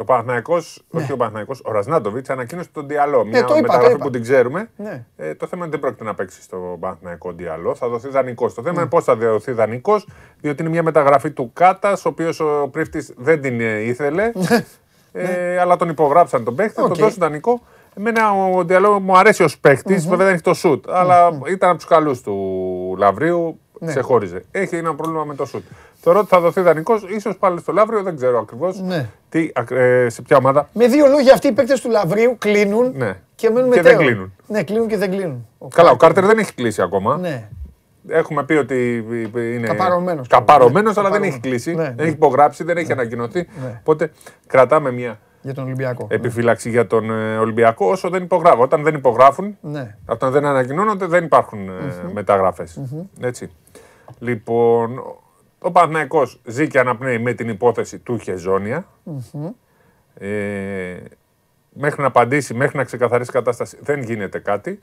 Ο Παναθναϊκό, ναι. όχι ο Παναθναϊκό, ο Ρασνάντοβιτ ανακοίνωσε τον Διαλό. Μια ε, το μεταγραφή που την ξέρουμε. Ναι. Ε, το θέμα είναι δεν πρόκειται να παίξει στο Παναθναϊκό Διαλό. Θα δοθεί δανεικός. Το θέμα ναι. είναι πώς θα δοθεί δανεικός, διότι είναι μια μεταγραφή του Κάτας, ο οποίος ο πρίφτης δεν την ε, ήθελε. Ναι. ε, αλλά τον υπογράψαν τον παίχτη, okay. τον δώσουν δανεικό. Εμένα ο Διαλό μου αρέσει ως παιχτη βέβαια δεν έχει το σουτ, αλλα ήταν από τους καλούς του Λαβρίου ναι. σε χώριζε. Έχει ένα πρόβλημα με το σουτ. Θεωρώ ότι θα δοθεί δανεικός, ίσως πάλι στο Λαύριο, δεν ξέρω ακριβώς ναι. ε, σε ποια ομάδα. Με δύο λόγια, αυτοί οι παίκτες του Λαβρίου κλείνουν ναι. και μένουν μετά. Και δεν κλείνουν. Ναι, κλείνουν και δεν κλείνουν. Καλά, ο Κάρτερ δεν έχει κλείσει ακόμα. Ναι. Έχουμε πει ότι είναι. Καπαρωμένος. αλλά δεν έχει κλείσει. Ναι, δεν έχει υπογράψει, δεν έχει ανακοινωθεί. Οπότε κρατάμε μια για τον Ολυμπιακό. Επιφύλαξη για τον ε, Ολυμπιακό όσο δεν υπογράφω. Όταν δεν υπογράφουν, ναι. όταν δεν ανακοινώνονται, δεν υπάρχουν ε, μεταγραφε Έτσι. Λοιπόν, ο Παναθυναϊκό ζει και αναπνέει με την υπόθεση του χεζονια Ε, μέχρι να απαντήσει, μέχρι να ξεκαθαρίσει η κατάσταση, δεν γίνεται κάτι.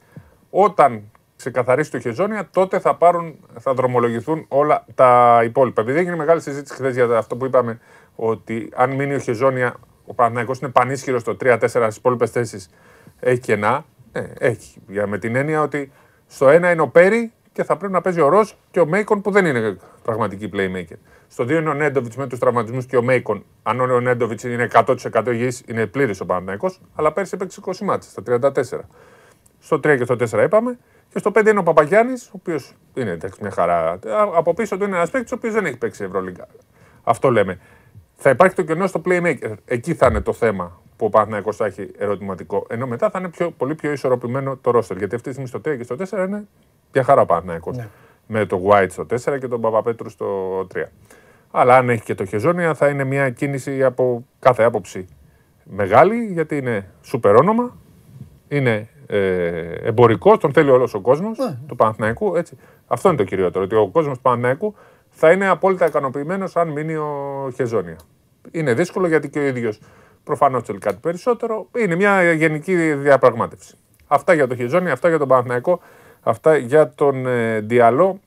Όταν ξεκαθαρίσει το Χεζόνια, τότε θα, πάρουν, θα δρομολογηθούν όλα τα υπόλοιπα. Επειδή έγινε μεγάλη συζήτηση χθες για αυτό που είπαμε, ότι αν μείνει ο Χεζόνια, ο Παναθυναϊκό είναι πανίσχυρος στο 3-4 στις υπόλοιπες θέσεις, έχει κενά. Ε, έχει. Για, με την έννοια ότι στο ένα είναι ο Πέρι και θα πρέπει να παίζει ο Ρος και ο Μέικον που δεν είναι πραγματική playmaker. Στο 2 είναι ο Νέντοβιτ με τους τραυματισμούς και ο Μέικον. Αν ο Νέντοβιτ είναι 100% υγιής, είναι πλήρης ο Παναναναϊκό. αλλά πέρσι έπαιξε 20 μάτσε, στα 34. Στο 3 και στο 4 είπαμε. Και στο 5 είναι ο Παπαγιάννης, ο οποίος είναι εντάξει, μια χαρά. Από πίσω του είναι ένας παίκτης ο οποίος δεν έχει παίξει Ευρωλίγκα. Αυτό λέμε. Θα υπάρχει το κενό στο playmaker. Εκεί θα είναι το θέμα που ο Παναναναϊκό θα έχει ερωτηματικό. Ενώ μετά θα είναι πιο, πολύ πιο ισορροπημένο το ρόστερ. Γιατί αυτή τη στιγμή στο 3 και στο 4 είναι για χαρά Παναθναϊκό. Ναι. Με τον White στο 4 και τον Παπαπέτρου στο 3. Αλλά αν έχει και το Χεζόνια θα είναι μια κίνηση από κάθε άποψη μεγάλη, γιατί είναι σούπερ όνομα, είναι ε, εμπορικός, τον θέλει όλος ο κόσμος ναι. του Παναθηναϊκού. Έτσι. Αυτό είναι το κυριότερο. Ότι ο κόσμος του Παναθηναϊκού θα είναι απόλυτα ικανοποιημένος αν μείνει ο Χεζόνια. Είναι δύσκολο γιατί και ο ίδιος προφανώς θέλει κάτι περισσότερο. Είναι μια γενική διαπραγμάτευση. Αυτά για το Χεζόνια, αυτά για τον Παναθηναϊκό. Αυτά για τον Διαλό. Ε,